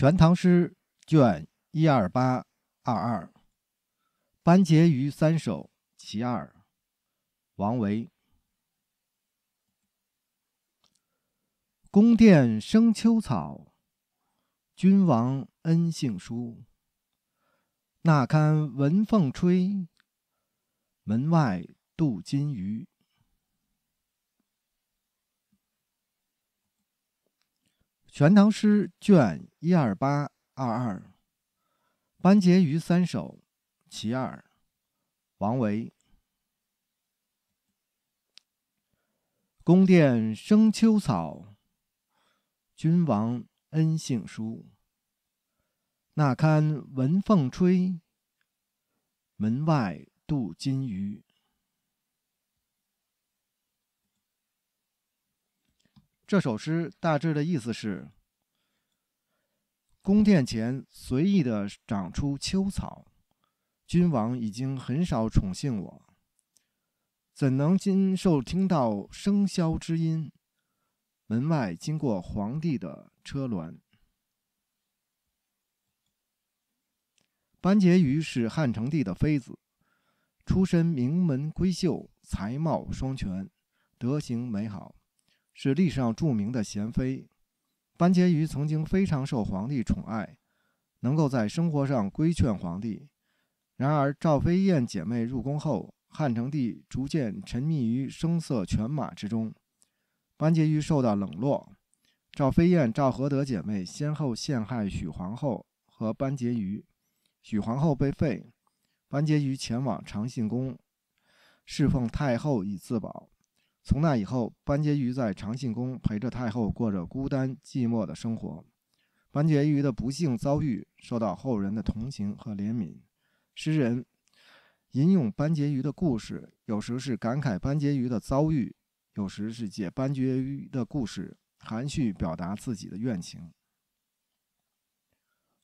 《全唐诗》卷一二八二二，《班婕妤三首·其二》，王维。宫殿生秋草，君王恩幸疏。那堪闻凤吹，门外渡金鱼。《全唐诗》卷一二八二二，《班婕妤三首·其二》，王维。宫殿生秋草，君王恩幸书。那堪闻凤吹，门外渡金鱼。这首诗大致的意思是：宫殿前随意的长出秋草，君王已经很少宠幸我，怎能经受听到笙箫之音？门外经过皇帝的车轮。班婕妤是汉成帝的妃子，出身名门闺秀，才貌双全，德行美好。是历史上著名的贤妃班婕妤曾经非常受皇帝宠爱，能够在生活上规劝皇帝。然而赵飞燕姐妹入宫后，汉成帝逐渐沉迷于声色犬马之中，班婕妤受到冷落。赵飞燕、赵合德姐妹先后陷害许皇后和班婕妤，许皇后被废，班婕妤前往长信宫侍奉太后以自保。从那以后，班婕妤在长信宫陪着太后，过着孤单寂寞的生活。班婕妤的不幸遭遇受到后人的同情和怜悯。诗人吟咏班婕妤的故事，有时是感慨班婕妤的遭遇，有时是借班婕妤的故事含蓄表达自己的怨情。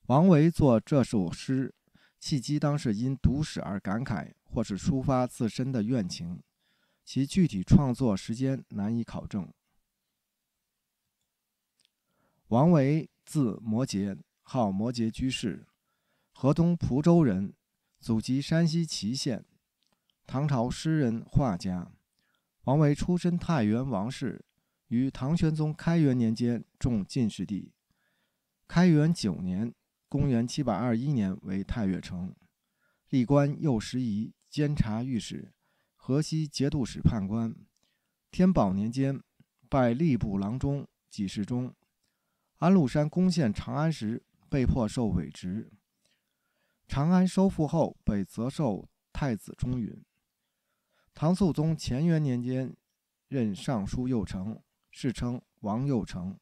王维作这首诗，契机当是因读史而感慨，或是抒发自身的怨情。其具体创作时间难以考证。王维，字摩诘，号摩诘居士，河东蒲州人，祖籍山西祁县。唐朝诗人、画家。王维出身太原王氏，于唐玄宗开元年间中进士第。开元九年（公元721年），为太岳丞，历官右拾遗、监察御史。河西节度使判官，天宝年间拜吏部郎中、给事中。安禄山攻陷长安时，被迫受伪职。长安收复后，被责授太子中允。唐肃宗乾元年间，任尚书右丞，世称王右丞。